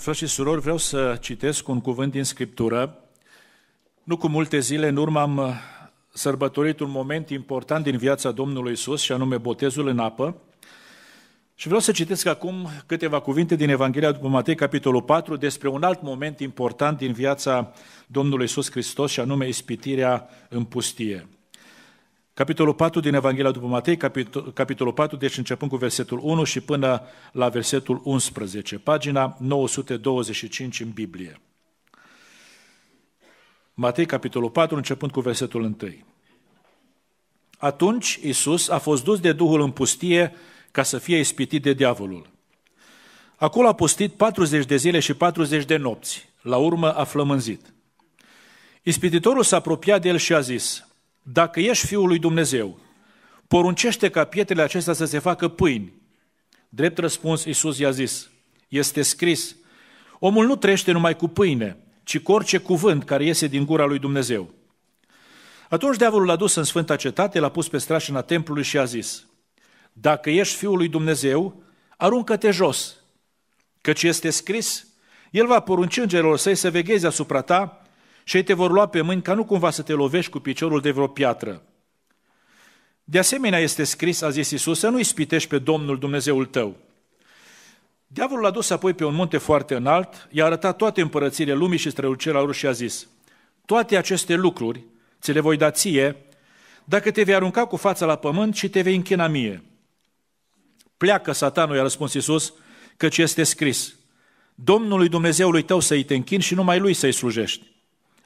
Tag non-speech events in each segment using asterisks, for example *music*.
Frați și surori, vreau să citesc un cuvânt din Scriptură. Nu cu multe zile în urmă am uh, sărbătorit un moment important din viața Domnului Isus, și anume botezul în apă. Și vreau să citesc acum câteva cuvinte din Evanghelia după Matei, capitolul 4, despre un alt moment important din viața Domnului Isus Hristos, și anume ispitirea în pustie. Capitolul 4 din Evanghelia după Matei, capitolul 4, deci începând cu versetul 1 și până la versetul 11, pagina 925 în Biblie. Matei, capitolul 4, începând cu versetul 1. Atunci Isus a fost dus de Duhul în pustie ca să fie ispitit de diavolul. Acolo a pustit 40 de zile și 40 de nopți. La urmă a flămânzit. Ispititorul s-a apropiat de el și a zis – dacă ești Fiul lui Dumnezeu, poruncește ca pietrele acestea să se facă pâini. Drept răspuns, Iisus i-a zis, este scris, omul nu trăiește numai cu pâine, ci cu orice cuvânt care iese din gura lui Dumnezeu. Atunci diavolul l-a dus în sfânta cetate, l-a pus pe strașina templului și a zis, dacă ești Fiul lui Dumnezeu, aruncă-te jos, căci este scris, el va porunci îngerilor săi să vegheze asupra ta ei te vor lua pe mâini ca nu cumva să te lovești cu piciorul de vreo piatră. De asemenea este scris, a zis Iisus, să nu ispitești pe Domnul Dumnezeul tău. Diavolul l-a dus apoi pe un munte foarte înalt, i-a arătat toate împărățirile lumii și strălucirea lor și a zis, toate aceste lucruri ți le voi da ție dacă te vei arunca cu fața la pământ și te vei închina mie. Pleacă, satanul, i-a răspuns Iisus, căci este scris, Domnului Dumnezeului tău să-i te închini și numai lui să-i slujești.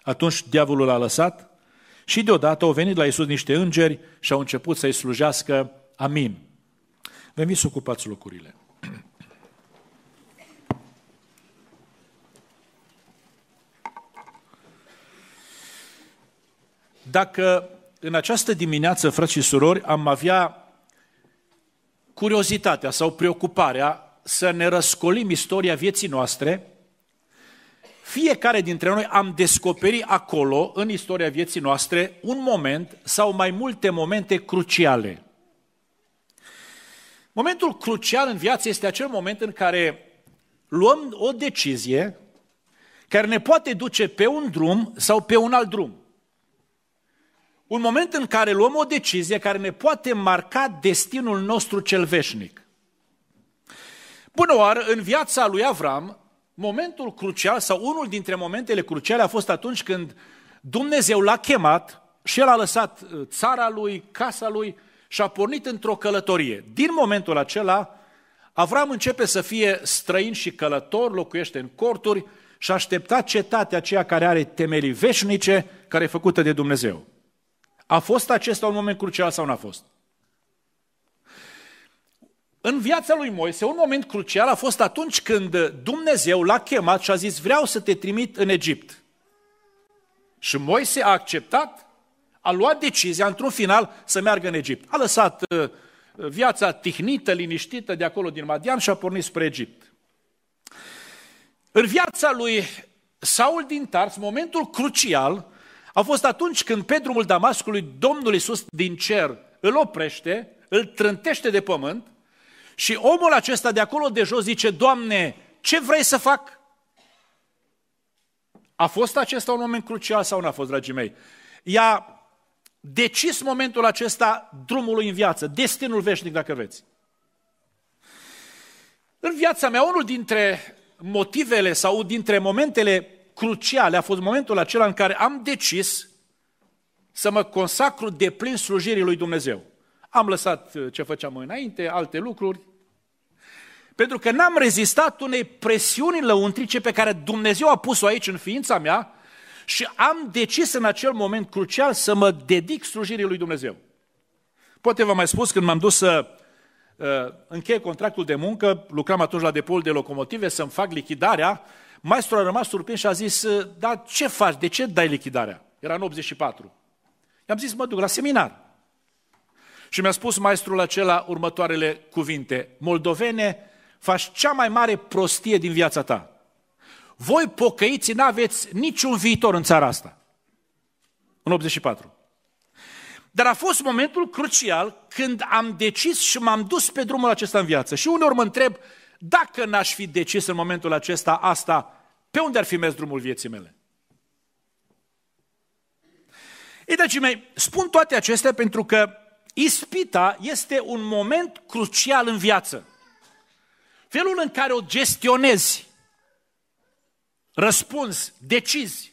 Atunci diavolul l-a lăsat și deodată au venit la Isus niște îngeri și au început să-i slujească. Amin. Veniți să ocupați locurile. Dacă în această dimineață, frați și surori, am avea curiozitatea sau preocuparea să ne răscolim istoria vieții noastre, fiecare dintre noi am descoperit acolo, în istoria vieții noastre, un moment sau mai multe momente cruciale. Momentul crucial în viață este acel moment în care luăm o decizie care ne poate duce pe un drum sau pe un alt drum. Un moment în care luăm o decizie care ne poate marca destinul nostru cel veșnic. Bună oară, în viața lui Avram, Momentul crucial sau unul dintre momentele cruciale a fost atunci când Dumnezeu l-a chemat și el a lăsat uh, țara lui, casa lui și a pornit într-o călătorie. Din momentul acela, Avram începe să fie străin și călător, locuiește în corturi și aștepta cetatea aceea care are temelii veșnice, care e făcută de Dumnezeu. A fost acesta un moment crucial sau nu a fost? În viața lui Moise, un moment crucial a fost atunci când Dumnezeu l-a chemat și a zis, vreau să te trimit în Egipt. Și Moise a acceptat, a luat decizia într-un final să meargă în Egipt. A lăsat uh, viața tihnită, liniștită de acolo din Madian și a pornit spre Egipt. În viața lui Saul din Tars, momentul crucial a fost atunci când pe drumul Damascului Domnul Iisus din cer îl oprește, îl trântește de pământ și omul acesta de acolo de jos zice, Doamne, ce vrei să fac? A fost acesta un moment crucial sau nu a fost, dragii mei? I-a decis momentul acesta drumului în viață, destinul veșnic, dacă vreți. În viața mea, unul dintre motivele sau dintre momentele cruciale a fost momentul acela în care am decis să mă consacru de plin slujirii lui Dumnezeu. Am lăsat uh, ce făceam înainte, alte lucruri, pentru că n-am rezistat unei presiuni lăuntrice pe care Dumnezeu a pus-o aici în ființa mea și am decis în acel moment crucial să mă dedic slujirii lui Dumnezeu. Poate v-am mai spus când m-am dus să uh, închei contractul de muncă, lucram atunci la depoul de locomotive să-mi fac lichidarea, maestrul a rămas surprins și a zis, „Da, ce faci, de ce dai lichidarea? Era în 84. I-am zis, mă duc la seminar. Și mi-a spus maestrul acela următoarele cuvinte. Moldovene, faci cea mai mare prostie din viața ta. Voi pocăiți n-aveți niciun viitor în țara asta. În 84. Dar a fost momentul crucial când am decis și m-am dus pe drumul acesta în viață. Și uneori mă întreb, dacă n-aș fi decis în momentul acesta asta, pe unde ar fi mers drumul vieții mele? Ei, dragii mei, spun toate acestea pentru că Ispita este un moment crucial în viață. Felul în care o gestionezi, răspunzi, decizi,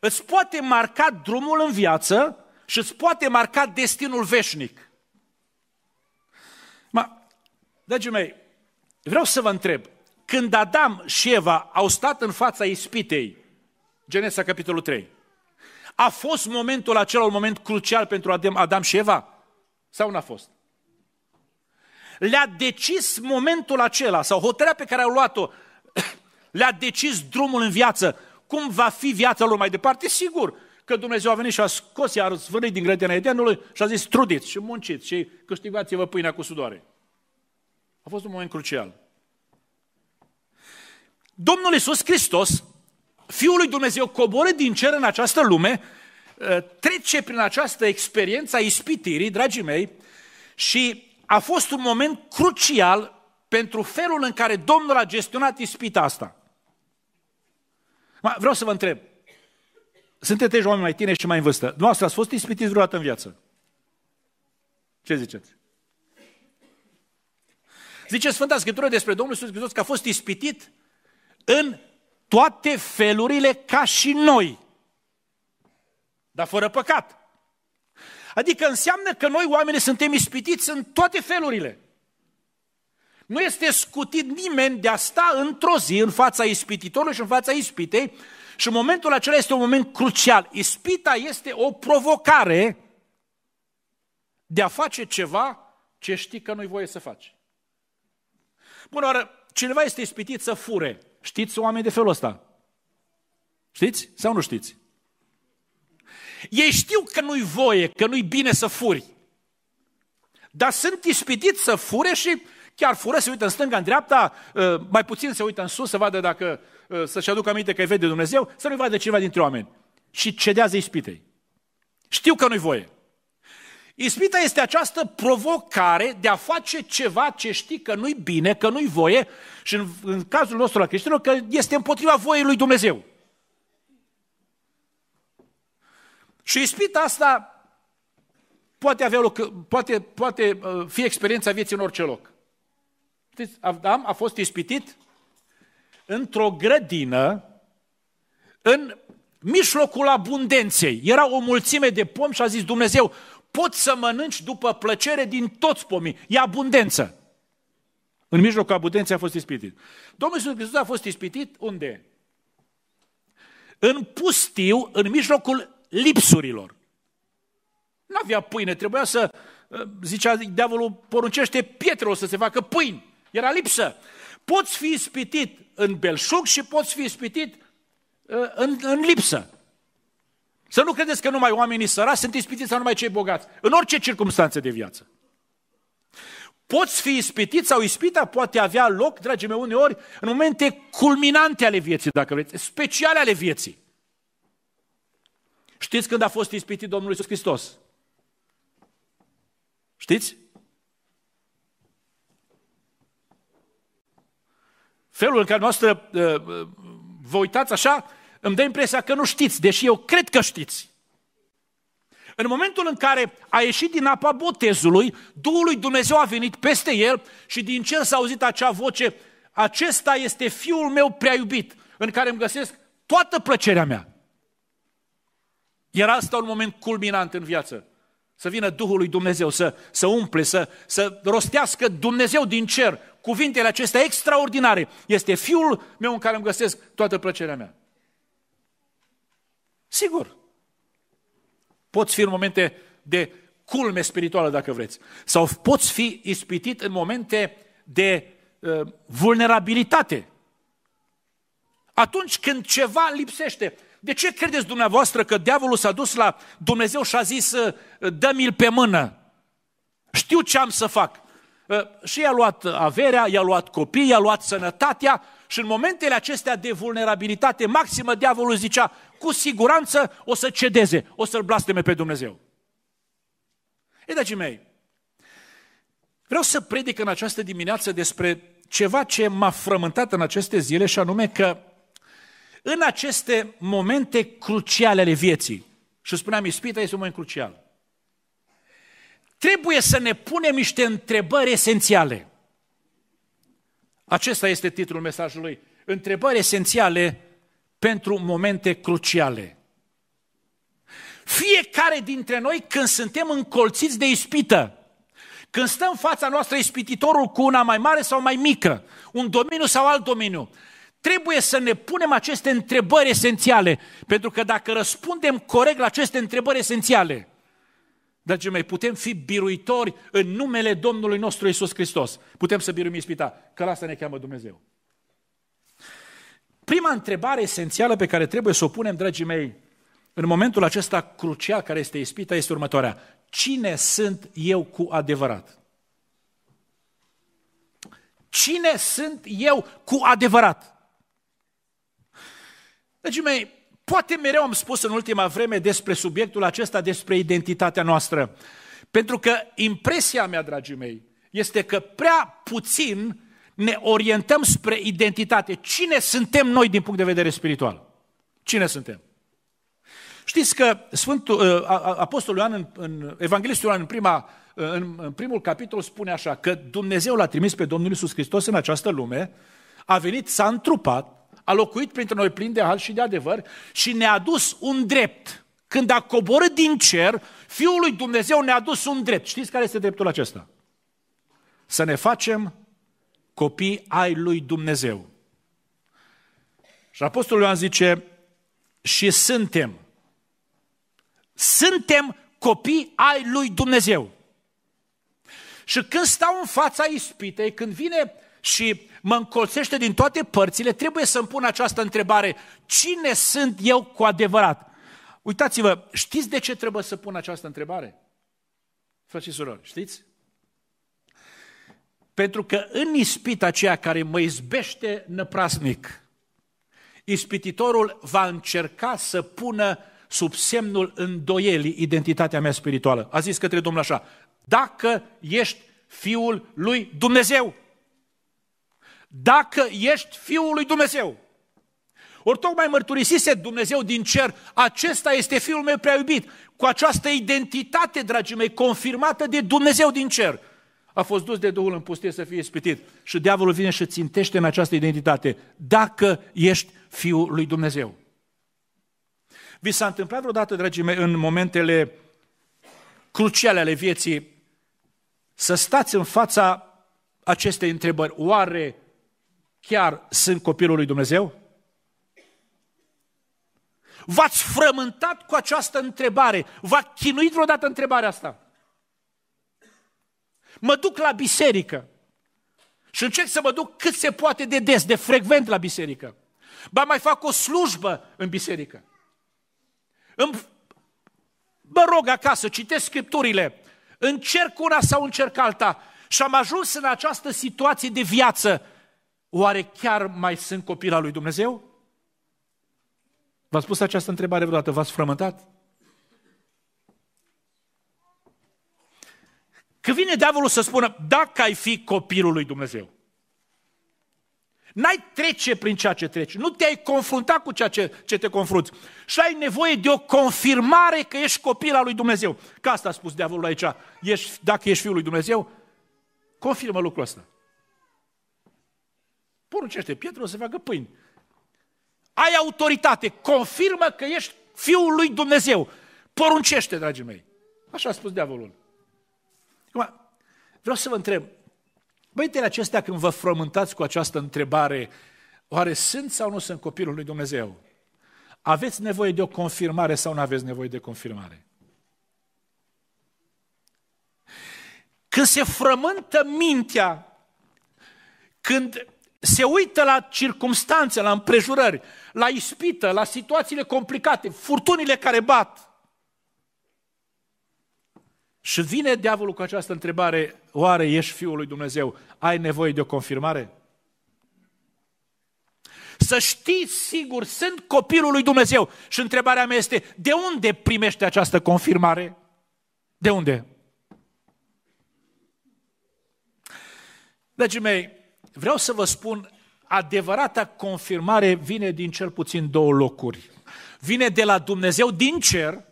îți poate marca drumul în viață și îți poate marca destinul veșnic. Ma, dragii mei, vreau să vă întreb, când Adam și Eva au stat în fața ispitei, Genesa capitolul 3, a fost momentul acela un moment crucial pentru Adam, Adam și Eva? Sau nu a fost? Le-a decis momentul acela, sau hotărârea pe care au luat-o, *clears throat* le-a decis drumul în viață. Cum va fi viața lor mai departe? Sigur că Dumnezeu a venit și a scos, iar a din grădina Edenului și a zis, trudiți și munciți și câștigați-vă pâinea cu sudoare. A fost un moment crucial. Domnul Iisus Hristos Fiul lui Dumnezeu coboră din cer în această lume, ă, trece prin această experiență a ispitirii, dragii mei, și a fost un moment crucial pentru felul în care Domnul a gestionat ispita asta. Vreau să vă întreb, sunteți deja oameni mai tineri și mai în vârstă. Dumneavoastră ați fost ispitiți vreodată în viață? Ce ziceți? Zice Sfânta Scriptură despre Domnul Iisus Hristos că a fost ispitit în toate felurile ca și noi, dar fără păcat. Adică înseamnă că noi oamenii suntem ispitiți în toate felurile. Nu este scutit nimeni de a sta într-o zi în fața ispititorului și în fața ispitei și momentul acela este un moment crucial. Ispita este o provocare de a face ceva ce știi că nu-i voie să faci. Bun, oară, cineva este ispitit să fure. Știți oameni de felul ăsta? Știți sau nu știți? Ei știu că nu-i voie, că nu-i bine să furi. Dar sunt ispitit să fure și chiar fură, se uită în stânga, în dreapta, ă, mai puțin se uită în sus să vadă dacă, ă, să-și aducă aminte că i vede Dumnezeu, să nu-i vadă cineva dintre oameni. Și cedează ispitei. Știu că nu-i voie. Ispita este această provocare de a face ceva ce știi că nu-i bine, că nu-i voie și în, în cazul nostru la creștinilor că este împotriva voiei lui Dumnezeu. Și ispita asta poate, avea loc, poate, poate uh, fi experiența vieții în orice loc. Știți, Adam a fost ispitit într-o grădină, în mijlocul abundenței. Era o mulțime de pomi și a zis Dumnezeu, poți să mănânci după plăcere din toți pomii. E abundență. În mijlocul abundenței a fost ispitit. Domnul Iisus Hristos a fost ispitit unde? În pustiu, în mijlocul lipsurilor. Nu avea pâine, trebuia să, ă, zicea diavolul, poruncește pietre, o să se facă pâini. Era lipsă. Poți fi ispitit în belșug și poți fi ispitit ă, în, în lipsă. Să nu credeți că numai oamenii săraci sunt ispitiți sau numai cei bogați. În orice circunstanță de viață. Poți fi ispitit sau ispita poate avea loc, dragii mei, uneori în momente culminante ale vieții, dacă vreți, speciale ale vieții. Știți când a fost ispitit Domnul Iisus Hristos? Știți? Felul în care noastră uh, uh, vă uitați așa, îmi dă impresia că nu știți, deși eu cred că știți. În momentul în care a ieșit din apa botezului, Duhul lui Dumnezeu a venit peste el și din cer s-a auzit acea voce, acesta este fiul meu prea iubit, în care îmi găsesc toată plăcerea mea. Era asta un moment culminant în viață. Să vină Duhul lui Dumnezeu, să, să umple, să, să rostească Dumnezeu din cer cuvintele acestea extraordinare. Este fiul meu în care îmi găsesc toată plăcerea mea. Sigur. Poți fi în momente de culme spirituală, dacă vreți. Sau poți fi ispitit în momente de uh, vulnerabilitate. Atunci când ceva lipsește. De ce credeți dumneavoastră că diavolul s-a dus la Dumnezeu și a zis uh, dă-mi-l pe mână? Știu ce am să fac. Ă, și i-a luat averea, i-a luat copii, i-a luat sănătatea și în momentele acestea de vulnerabilitate maximă, diavolul zicea, cu siguranță o să cedeze, o să-L blasteme pe Dumnezeu. E dragii mei, vreau să predic în această dimineață despre ceva ce m-a frământat în aceste zile și anume că în aceste momente cruciale ale vieții, și spuneam, ispita este un moment crucial, trebuie să ne punem niște întrebări esențiale. Acesta este titlul mesajului. Întrebări esențiale pentru momente cruciale. Fiecare dintre noi, când suntem încolțiți de ispită, când stăm în fața noastră ispititorul cu una mai mare sau mai mică, un domeniu sau alt domeniu, trebuie să ne punem aceste întrebări esențiale, pentru că dacă răspundem corect la aceste întrebări esențiale, dragii mei, putem fi biruitori în numele Domnului nostru Isus Hristos. Putem să biruim ispita, că la asta ne cheamă Dumnezeu. Prima întrebare esențială pe care trebuie să o punem, dragii mei, în momentul acesta crucial care este ispita, este următoarea. Cine sunt eu cu adevărat? Cine sunt eu cu adevărat? Dragii mei, poate mereu am spus în ultima vreme despre subiectul acesta, despre identitatea noastră. Pentru că impresia mea, dragii mei, este că prea puțin ne orientăm spre identitate. Cine suntem noi din punct de vedere spiritual? Cine suntem? Știți că Sfântul, uh, Apostolul Ioan, în, în, Evanghelistul Ioan, în, prima, uh, în, în primul capitol, spune așa, că Dumnezeu l-a trimis pe Domnul Iisus Hristos în această lume, a venit, s-a întrupat, a locuit printre noi plin de hal și de adevăr și ne-a dus un drept. Când a coborât din cer, Fiul lui Dumnezeu ne-a dus un drept. Știți care este dreptul acesta? Să ne facem copii ai lui Dumnezeu. Și Apostolul Ioan zice, și suntem. Suntem copii ai lui Dumnezeu. Și când stau în fața ispitei, când vine și mă încolțește din toate părțile, trebuie să-mi pun această întrebare. Cine sunt eu cu adevărat? Uitați-vă, știți de ce trebuie să pun această întrebare? frații și surori, știți? Pentru că în ispita aceea care mă izbește năprasnic, ispititorul va încerca să pună sub semnul îndoielii identitatea mea spirituală. A zis către Domnul așa, dacă ești fiul lui Dumnezeu, dacă ești fiul lui Dumnezeu, ori tocmai mărturisise Dumnezeu din cer, acesta este Fiul meu prea iubit, cu această identitate, dragii mei, confirmată de Dumnezeu din cer a fost dus de Duhul în pustie să fie ispitit. Și diavolul vine și țintește în această identitate, dacă ești Fiul lui Dumnezeu. Vi s-a întâmplat vreodată, dragii mei, în momentele cruciale ale vieții, să stați în fața acestei întrebări, oare chiar sunt copilul lui Dumnezeu? V-ați frământat cu această întrebare, v-a chinuit vreodată întrebarea asta? Mă duc la biserică și încerc să mă duc cât se poate de des, de frecvent la biserică. Ba mai fac o slujbă în biserică. Îmi, mă rog acasă, citesc scripturile, încerc una sau încerc alta și am ajuns în această situație de viață. Oare chiar mai sunt copil al lui Dumnezeu? V-ați pus această întrebare vreodată? V-ați frământat? Că vine diavolul să spună, dacă ai fi copilul lui Dumnezeu, N-ai trece prin ceea ce treci. Nu te-ai confruntat cu ceea ce, ce te confrunți. Și ai nevoie de o confirmare că ești copil al lui Dumnezeu. Că asta a spus diavolul aici. Ești, dacă ești fiul lui Dumnezeu, confirmă lucrul ăsta. Poruncește Pietru să facă pâini. Ai autoritate. Confirmă că ești fiul lui Dumnezeu. Poruncește, dragii mei. Așa a spus diavolul. Acum, vreau să vă întreb, băietele acestea când vă frământați cu această întrebare, oare sunt sau nu sunt copilul lui Dumnezeu? Aveți nevoie de o confirmare sau nu aveți nevoie de confirmare? Când se frământă mintea, când se uită la circumstanțe, la împrejurări, la ispită, la situațiile complicate, furtunile care bat, și vine diavolul cu această întrebare, oare ești Fiul lui Dumnezeu, ai nevoie de o confirmare? Să știi sigur, sunt copilul lui Dumnezeu. Și întrebarea mea este, de unde primește această confirmare? De unde? Dragii deci, mei, vreau să vă spun, adevărata confirmare vine din cel puțin două locuri. Vine de la Dumnezeu din cer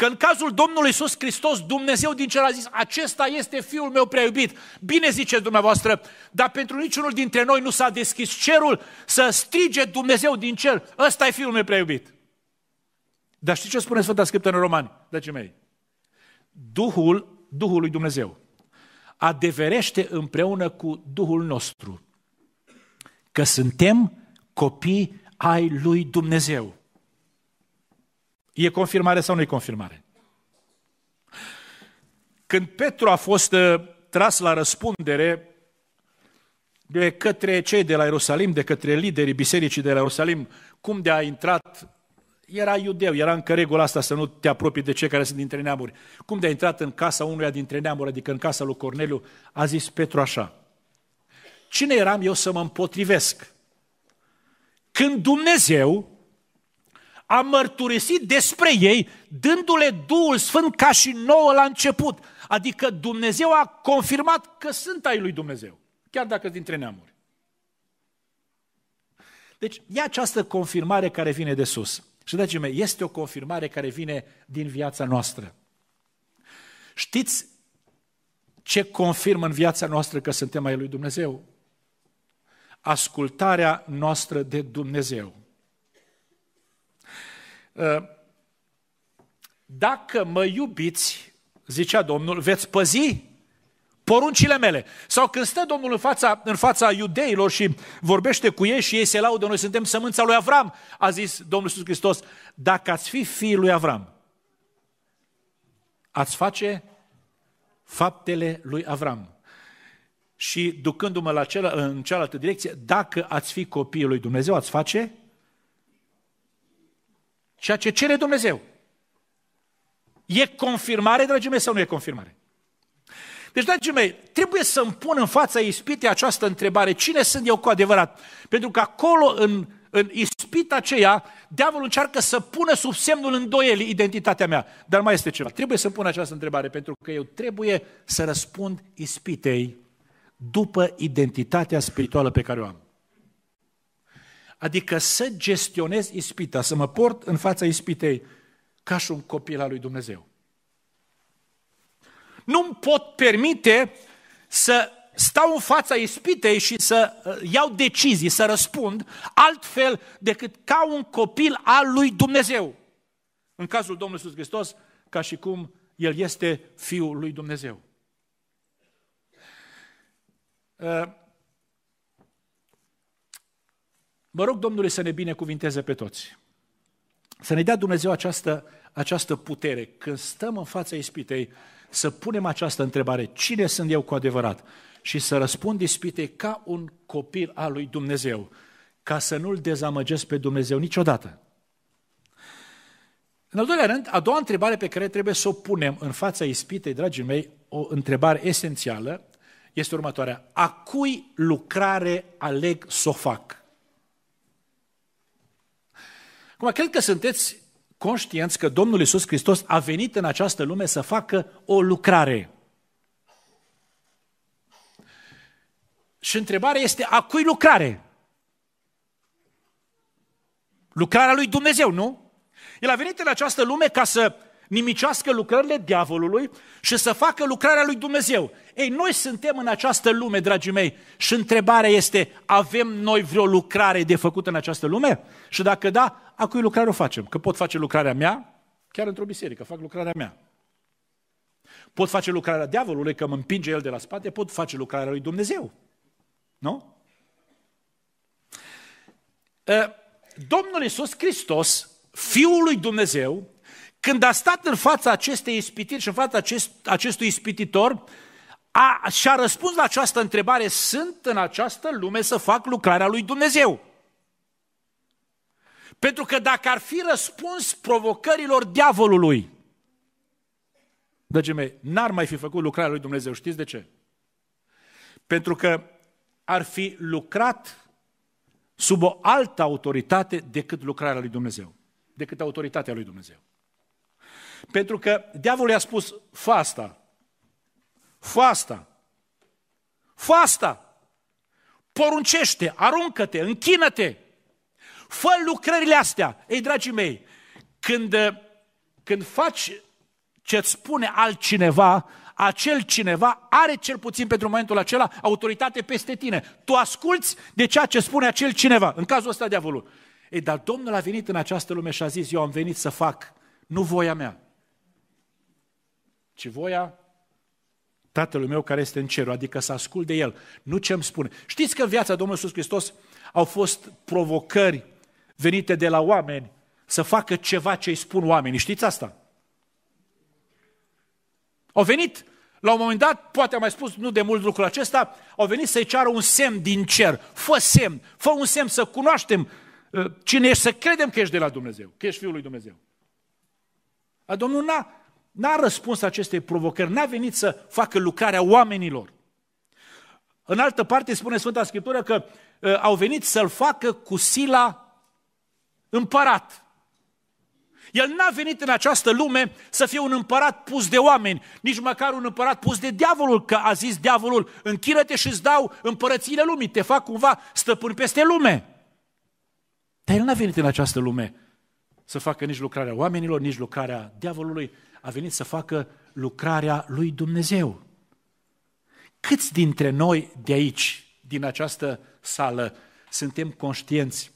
Că în cazul Domnului Iisus Hristos, Dumnezeu din cer a zis, acesta este Fiul meu prea iubit. Bine ziceți dumneavoastră, dar pentru niciunul dintre noi nu s-a deschis cerul să strige Dumnezeu din cer, ăsta e Fiul meu prea iubit. Dar știți ce spune Sfânta Scriptă în Romani, dragii mei? Duhul, Duhul lui Dumnezeu adeverește împreună cu Duhul nostru că suntem copii ai lui Dumnezeu. E confirmare sau nu e confirmare? Când Petru a fost uh, tras la răspundere de către cei de la Ierusalim, de către liderii bisericii de la Ierusalim, cum de a intrat, era iudeu, era încă regula asta să nu te apropii de cei care sunt dintre neamuri, cum de a intrat în casa unuia dintre neamuri, adică în casa lui Corneliu, a zis Petru așa, cine eram eu să mă împotrivesc? Când Dumnezeu a mărturisit despre ei, dându-le Duhul Sfânt ca și nouă la început. Adică Dumnezeu a confirmat că sunt ai lui Dumnezeu, chiar dacă dintre neamuri. Deci e această confirmare care vine de sus. Și, dragii mei, este o confirmare care vine din viața noastră. Știți ce confirmă în viața noastră că suntem ai lui Dumnezeu? Ascultarea noastră de Dumnezeu. Uh, dacă mă iubiți, zicea Domnul, veți păzi poruncile mele. Sau când stă Domnul în fața, în fața iudeilor și vorbește cu ei și ei se laudă, noi suntem sămânța lui Avram, a zis Domnul Iisus Hristos, dacă ați fi fiul lui Avram, ați face faptele lui Avram. Și ducându-mă la cealaltă, în cealaltă direcție, dacă ați fi copiii lui Dumnezeu, ați face ceea ce cere Dumnezeu. E confirmare, dragii mei, sau nu e confirmare? Deci, dragii mei, trebuie să-mi pun în fața ispitei această întrebare. Cine sunt eu cu adevărat? Pentru că acolo, în, în ispita aceea, diavolul încearcă să pună sub semnul îndoielii identitatea mea. Dar mai este ceva. Trebuie să pun această întrebare, pentru că eu trebuie să răspund ispitei după identitatea spirituală pe care o am. Adică să gestionez ispita, să mă port în fața ispitei ca și un copil al lui Dumnezeu. Nu-mi pot permite să stau în fața ispitei și să uh, iau decizii, să răspund altfel decât ca un copil al lui Dumnezeu. În cazul Domnului Iisus Hristos, ca și cum El este Fiul lui Dumnezeu. Uh, Mă rog Domnului să ne binecuvinteze pe toți. Să ne dea Dumnezeu această, această putere, când stăm în fața ispitei, să punem această întrebare, cine sunt eu cu adevărat? Și să răspund ispitei ca un copil al lui Dumnezeu, ca să nu-L dezamăgesc pe Dumnezeu niciodată. În al doilea rând, a doua întrebare pe care trebuie să o punem în fața ispitei, dragii mei, o întrebare esențială, este următoarea. A cui lucrare aleg să o fac? Acum, cred că sunteți conștienți că Domnul Isus Hristos a venit în această lume să facă o lucrare. Și întrebarea este, a cui lucrare? Lucrarea lui Dumnezeu, nu? El a venit în această lume ca să nimicească lucrările diavolului și să facă lucrarea lui Dumnezeu. Ei, noi suntem în această lume, dragii mei, și întrebarea este, avem noi vreo lucrare de făcut în această lume? Și dacă da, a cui lucrare o facem. Că pot face lucrarea mea, chiar într-o biserică, fac lucrarea mea. Pot face lucrarea diavolului, că mă împinge el de la spate, pot face lucrarea lui Dumnezeu. Nu? Domnul Iisus Hristos, Fiul lui Dumnezeu, când a stat în fața acestei ispitiri și în fața acest, acestui ispititor, a, și-a răspuns la această întrebare, sunt în această lume să fac lucrarea lui Dumnezeu. Pentru că dacă ar fi răspuns provocărilor diavolului, dragii mei, n-ar mai fi făcut lucrarea lui Dumnezeu. Știți de ce? Pentru că ar fi lucrat sub o altă autoritate decât lucrarea lui Dumnezeu, decât autoritatea lui Dumnezeu. Pentru că diavolul i-a spus, fă asta, fă asta, fă asta, poruncește, aruncă-te, închină-te, Fă lucrările astea. Ei, dragii mei, când, uh, când faci ce-ți spune altcineva, acel cineva are cel puțin pentru momentul acela autoritate peste tine. Tu asculți de ceea ce spune acel cineva, în cazul ăsta diavolul. Ei, dar Domnul a venit în această lume și a zis, eu am venit să fac nu voia mea, ci voia Tatălui meu care este în cer, adică să ascult de El, nu ce îmi spune. Știți că în viața Domnului Iisus Hristos au fost provocări venite de la oameni să facă ceva ce îi spun oamenii. Știți asta? Au venit, la un moment dat, poate am mai spus nu de mult lucrul acesta, au venit să-i ceară un semn din cer. Fă semn, fă un semn să cunoaștem uh, cine ești, să credem că ești de la Dumnezeu, că ești Fiul lui Dumnezeu. A Domnul n-a, n-a răspuns acestei provocări, n-a venit să facă lucrarea oamenilor. În altă parte spune Sfânta Scriptură că uh, au venit să-l facă cu sila împărat. El n-a venit în această lume să fie un împărat pus de oameni, nici măcar un împărat pus de diavolul, că a zis diavolul, închină te și îți dau împărățiile lumii, te fac cumva stăpân peste lume. Dar el n-a venit în această lume să facă nici lucrarea oamenilor, nici lucrarea diavolului, a venit să facă lucrarea lui Dumnezeu. Câți dintre noi de aici, din această sală, suntem conștienți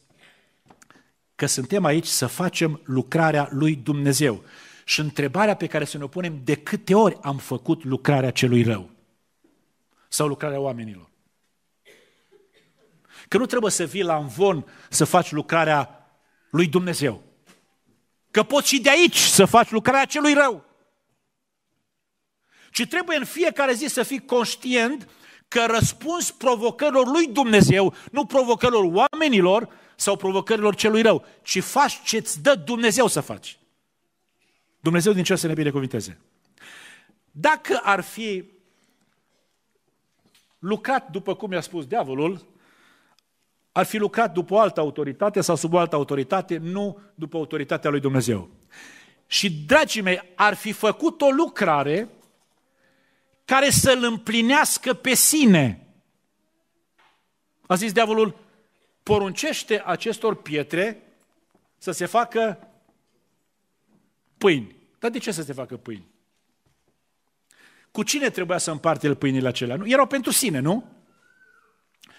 că suntem aici să facem lucrarea lui Dumnezeu. Și întrebarea pe care să ne punem, de câte ori am făcut lucrarea celui rău? Sau lucrarea oamenilor? Că nu trebuie să vii la învon să faci lucrarea lui Dumnezeu. Că poți și de aici să faci lucrarea celui rău. Ci trebuie în fiecare zi să fii conștient că răspunzi provocărilor lui Dumnezeu, nu provocărilor oamenilor, sau provocărilor celui rău, ci faci ce îți dă Dumnezeu să faci. Dumnezeu din ce să ne binecuvinteze. Dacă ar fi lucrat după cum i-a spus diavolul, ar fi lucrat după o altă autoritate sau sub o altă autoritate, nu după autoritatea lui Dumnezeu. Și, dragii mei, ar fi făcut o lucrare care să-l împlinească pe sine. A zis diavolul, poruncește acestor pietre să se facă pâini. Dar de ce să se facă pâini? Cu cine trebuia să împarte el pâinile acelea? Nu? Erau pentru sine, nu?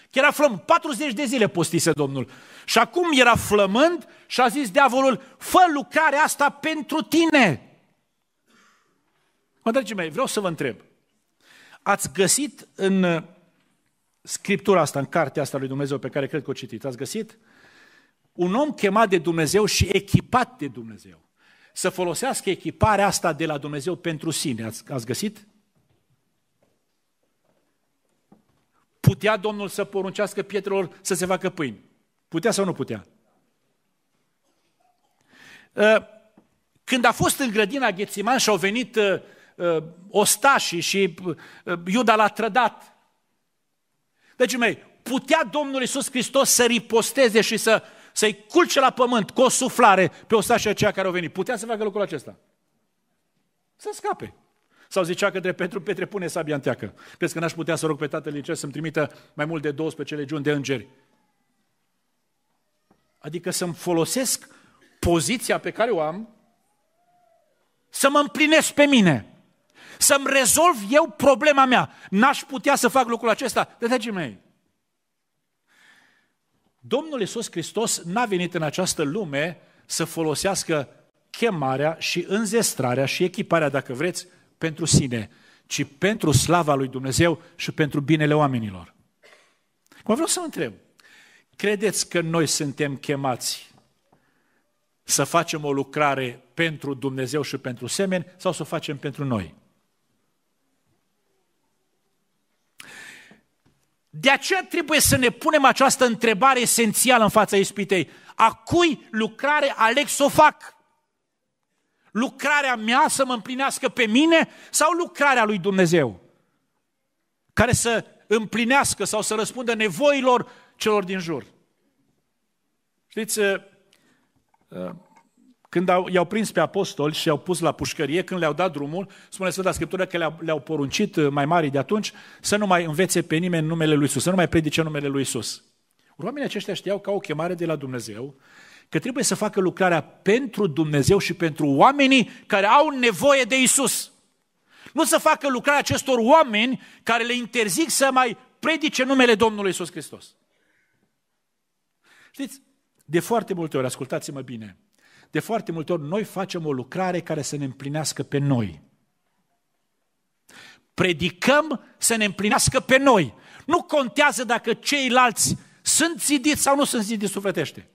Chiar aflăm, 40 de zile postise Domnul. Și acum era flămând și a zis diavolul, fă lucrarea asta pentru tine. Mă, dragii mei, vreau să vă întreb. Ați găsit în scriptura asta, în cartea asta lui Dumnezeu pe care cred că o citit. ați găsit? Un om chemat de Dumnezeu și echipat de Dumnezeu. Să folosească echiparea asta de la Dumnezeu pentru sine. Ați, ați găsit? Putea Domnul să poruncească pietrelor să se facă pâini. Putea sau nu putea? Ă, când a fost în grădina Ghețiman și au venit ă, ă, ostașii și Iuda l-a trădat deci, mei, putea Domnul Iisus Hristos să riposteze și să, să-i culce la pământ cu o suflare pe o ostașii aceia care au venit. Putea să facă lucrul acesta. Să scape. Sau zicea către Petru, Petre, pune sabia în teacă. Crezi că n-aș putea să rog pe Tatăl Liceu să-mi trimită mai mult de 12 legiuni de îngeri? Adică să-mi folosesc poziția pe care o am, să mă împlinesc pe mine. Să-mi rezolv eu problema mea. N-aș putea să fac lucrul acesta. De dragii mei, Domnul Iisus Hristos n-a venit în această lume să folosească chemarea și înzestrarea și echiparea, dacă vreți, pentru sine, ci pentru slava lui Dumnezeu și pentru binele oamenilor. Cum vreau să întreb, credeți că noi suntem chemați să facem o lucrare pentru Dumnezeu și pentru semeni sau să o facem pentru noi? De aceea trebuie să ne punem această întrebare esențială în fața ispitei. A cui lucrare aleg să o fac? Lucrarea mea să mă împlinească pe mine sau lucrarea lui Dumnezeu? Care să împlinească sau să răspundă nevoilor celor din jur. Știți, uh, uh, când au, i-au prins pe apostoli și i-au pus la pușcărie, când le-au dat drumul, spune Sfânta Scriptură că le-au, le-au poruncit uh, mai mari de atunci să nu mai învețe pe nimeni în numele lui Isus, să nu mai predice numele lui Isus. Oamenii aceștia știau au o chemare de la Dumnezeu, că trebuie să facă lucrarea pentru Dumnezeu și pentru oamenii care au nevoie de Isus. Nu să facă lucrarea acestor oameni care le interzic să mai predice numele Domnului Isus Hristos. Știți, de foarte multe ori, ascultați-mă bine, de foarte multe ori noi facem o lucrare care să ne împlinească pe noi. Predicăm să ne împlinească pe noi. Nu contează dacă ceilalți sunt zidiți sau nu sunt zidiți sufletește.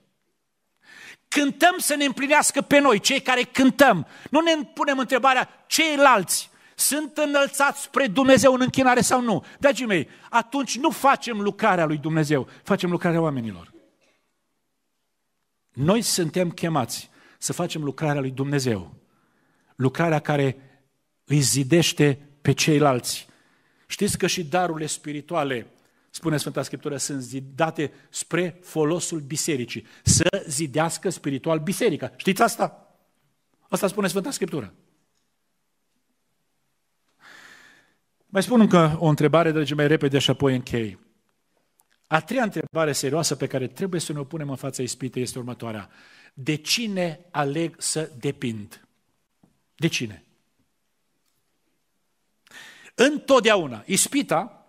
Cântăm să ne împlinească pe noi, cei care cântăm. Nu ne punem întrebarea ceilalți sunt înălțați spre Dumnezeu în închinare sau nu. Dragii mei, atunci nu facem lucrarea lui Dumnezeu, facem lucrarea oamenilor. Noi suntem chemați să facem lucrarea lui Dumnezeu. Lucrarea care îi zidește pe ceilalți. Știți că și darurile spirituale, spune Sfânta Scriptură, sunt zidate spre folosul bisericii. Să zidească spiritual biserica. Știți asta? Asta spune Sfânta Scriptură. Mai spun încă o întrebare, dragii mei, repede și apoi închei. A treia întrebare serioasă pe care trebuie să ne o punem în fața ispitei este următoarea. De cine aleg să depind? De cine? Întotdeauna, ispita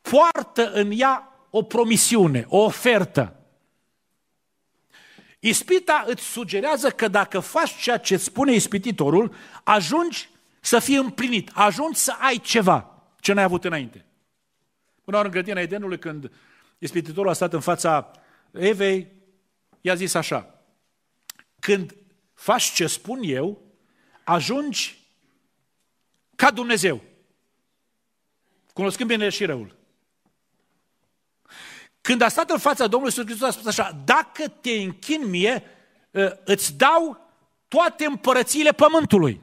poartă în ea o promisiune, o ofertă. Ispita îți sugerează că dacă faci ceea ce îți spune ispititorul, ajungi să fii împlinit, ajungi să ai ceva ce n-ai avut înainte. Una oară în grădina Edenului, când ispititorul a stat în fața Evei, i-a zis așa, când faci ce spun eu, ajungi ca Dumnezeu, cunoscând bine și răul. Când a stat în fața Domnului Iisus Hristos, a spus așa, dacă te închin mie, ă, îți dau toate împărățiile pământului.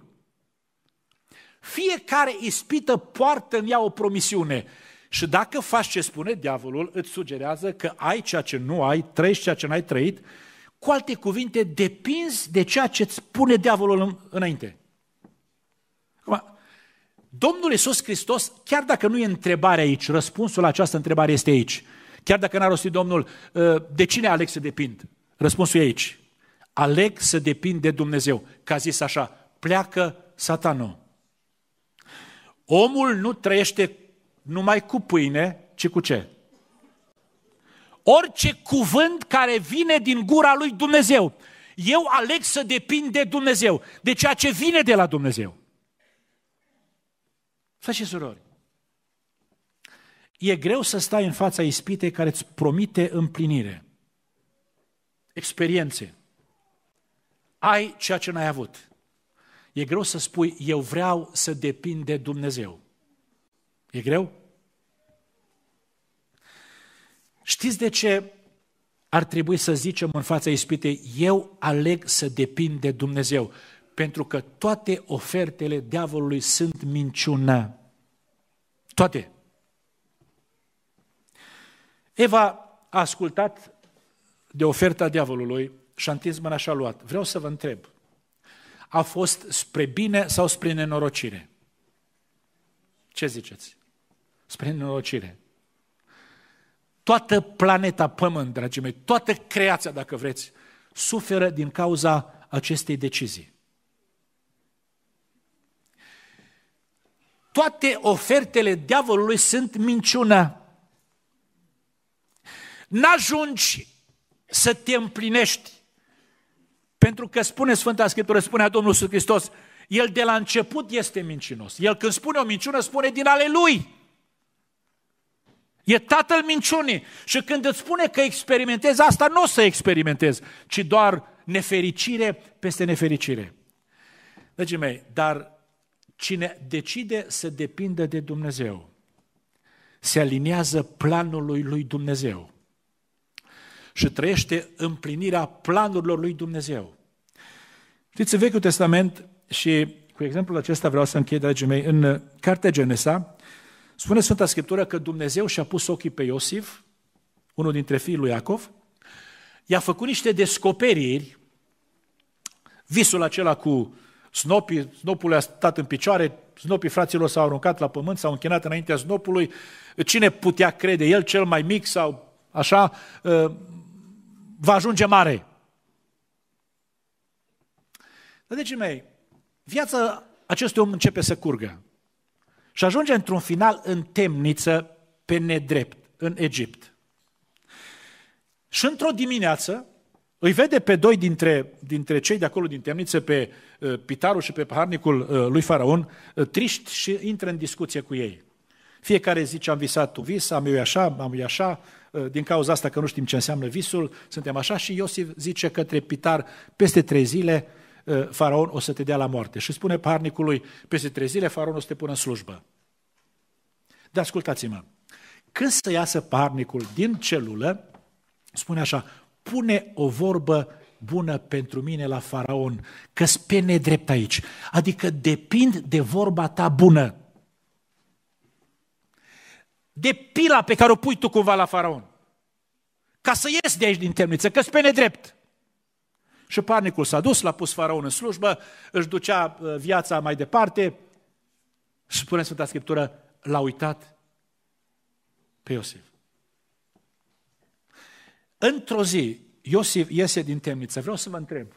Fiecare ispită poartă în ea o promisiune. Și dacă faci ce spune diavolul, îți sugerează că ai ceea ce nu ai, trăiești ceea ce n-ai trăit, cu alte cuvinte, depinzi de ceea ce îți spune diavolul în, înainte. Acum, Domnul Iisus Hristos, chiar dacă nu e întrebare aici, răspunsul la această întrebare este aici. Chiar dacă n-a rostit Domnul, ă, de cine aleg să depind? Răspunsul e aici. Aleg să depind de Dumnezeu. Că a zis așa, pleacă satanul. Omul nu trăiește numai cu pâine, ci cu ce? Orice cuvânt care vine din gura lui Dumnezeu. Eu aleg să depind de Dumnezeu, de ceea ce vine de la Dumnezeu. Frate și surori, e greu să stai în fața ispitei care îți promite împlinire, experiențe. Ai ceea ce n-ai avut. E greu să spui, eu vreau să depind de Dumnezeu. E greu? Știți de ce ar trebui să zicem în fața ispitei, eu aleg să depind de Dumnezeu, pentru că toate ofertele diavolului sunt minciună. Toate. Eva a ascultat de oferta diavolului și mâna și-a luat. Vreau să vă întreb, a fost spre bine sau spre nenorocire? Ce ziceți? spre nenorocire. Toată planeta Pământ, dragii mei, toată creația, dacă vreți, suferă din cauza acestei decizii. Toate ofertele diavolului sunt minciună. N-ajungi să te împlinești. Pentru că spune Sfânta Scriptură, spunea Domnul Iisus Hristos, el de la început este mincinos. El când spune o minciună, spune din ale lui. E tatăl minciunii. Și când îți spune că experimentezi asta, nu o să experimentezi, ci doar nefericire peste nefericire. Dragii mei, dar cine decide să depindă de Dumnezeu, se aliniază planului lui Dumnezeu și trăiește împlinirea planurilor lui Dumnezeu. Știți, în Vechiul Testament și cu exemplul acesta vreau să închei, dragii mei, în Cartea Genesa, Spune Sfânta Scriptură că Dumnezeu și-a pus ochii pe Iosif, unul dintre fiii lui Iacov, i-a făcut niște descoperiri, visul acela cu snopii, snopul a stat în picioare, snopii fraților s-au aruncat la pământ, s-au închinat înaintea snopului, cine putea crede, el cel mai mic sau așa, ă, va ajunge mare. Dar, deci mei, viața acestui om începe să curgă. Și ajunge într-un final în temniță pe nedrept, în Egipt. Și într-o dimineață îi vede pe doi dintre, dintre cei de acolo din temniță, pe uh, Pitaru și pe paharnicul uh, lui Faraon, uh, triști și intră în discuție cu ei. Fiecare zice, am visat tu vis, am eu așa, am eu așa, uh, din cauza asta că nu știm ce înseamnă visul, suntem așa și Iosif zice către Pitar, peste trei zile Uh, faraon o să te dea la moarte. Și spune parnicului, peste trei zile faraon o să te pună în slujbă. Dar ascultați-mă, când să iasă parnicul din celulă, spune așa, pune o vorbă bună pentru mine la faraon, că pe nedrept aici. Adică depind de vorba ta bună. De pila pe care o pui tu cumva la faraon. Ca să ies de aici din temniță, că pe nedrept. Și parnicul s-a dus, l-a pus faraon în slujbă, își ducea uh, viața mai departe și spune Sfânta Scriptură, l-a uitat pe Iosif. Într-o zi, Iosif iese din temniță. Vreau să vă întreb,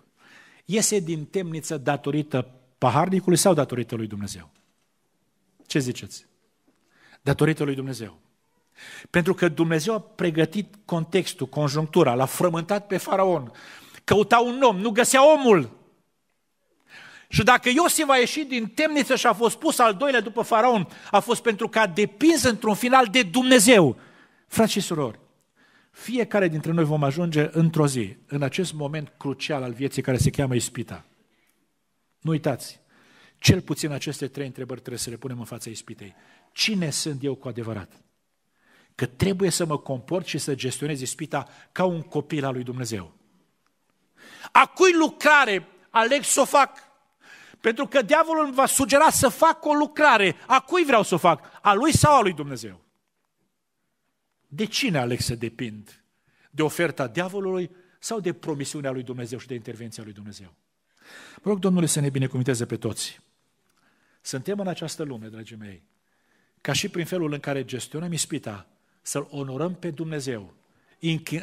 iese din temniță datorită paharnicului sau datorită lui Dumnezeu? Ce ziceți? Datorită lui Dumnezeu. Pentru că Dumnezeu a pregătit contextul, conjunctura, l-a frământat pe faraon căuta un om, nu găsea omul. Și dacă Iosif a ieșit din temniță și a fost pus al doilea după faraon, a fost pentru că a depins într-un final de Dumnezeu. Frați și surori, fiecare dintre noi vom ajunge într-o zi, în acest moment crucial al vieții care se cheamă ispita. Nu uitați, cel puțin aceste trei întrebări trebuie să le punem în fața ispitei. Cine sunt eu cu adevărat? Că trebuie să mă comport și să gestionez ispita ca un copil al lui Dumnezeu. A cui lucrare aleg să o fac? Pentru că diavolul îmi va sugera să fac o lucrare. A cui vreau să o fac? A lui sau a lui Dumnezeu? De cine aleg să depind? De oferta diavolului sau de promisiunea lui Dumnezeu și de intervenția lui Dumnezeu? Mă rog, Domnule, să ne binecuvinteze pe toți. Suntem în această lume, dragii mei, ca și prin felul în care gestionăm ispita, să-L onorăm pe Dumnezeu,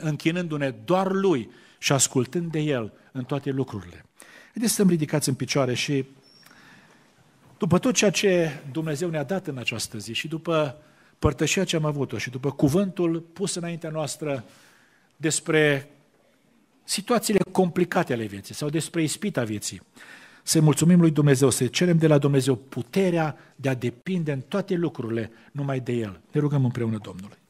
închinându-ne doar Lui și ascultând de El în toate lucrurile. Haideți să-mi ridicați în picioare și după tot ceea ce Dumnezeu ne-a dat în această zi și după părtășia ce am avut-o și după cuvântul pus înaintea noastră despre situațiile complicate ale vieții sau despre ispita vieții, să mulțumim lui Dumnezeu, să cerem de la Dumnezeu puterea de a depinde în toate lucrurile numai de El. Ne rugăm împreună Domnului.